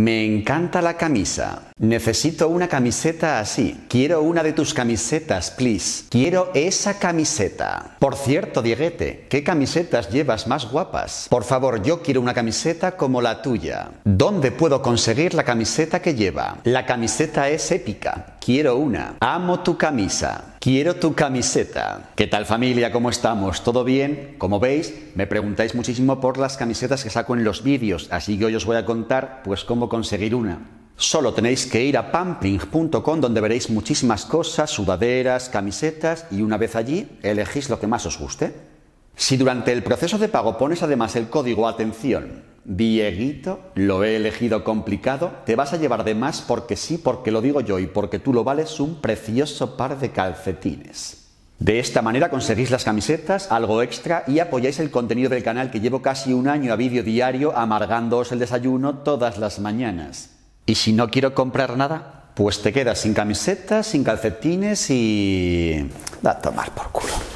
Me encanta la camisa. Necesito una camiseta así. Quiero una de tus camisetas, please. Quiero esa camiseta. Por cierto, Dieguete, ¿qué camisetas llevas más guapas? Por favor, yo quiero una camiseta como la tuya. ¿Dónde puedo conseguir la camiseta que lleva? La camiseta es épica. Quiero una. Amo tu camisa. Quiero tu camiseta. ¿Qué tal familia? ¿Cómo estamos? ¿Todo bien? Como veis, me preguntáis muchísimo por las camisetas que saco en los vídeos, así que hoy os voy a contar pues cómo conseguir una. Solo tenéis que ir a pampling.com donde veréis muchísimas cosas, sudaderas, camisetas y una vez allí elegís lo que más os guste. Si durante el proceso de pago pones además el código atención, vieguito, lo he elegido complicado, te vas a llevar de más porque sí, porque lo digo yo y porque tú lo vales un precioso par de calcetines. De esta manera conseguís las camisetas, algo extra y apoyáis el contenido del canal que llevo casi un año a vídeo diario amargándoos el desayuno todas las mañanas. Y si no quiero comprar nada, pues te quedas sin camisetas, sin calcetines y... da a tomar por culo.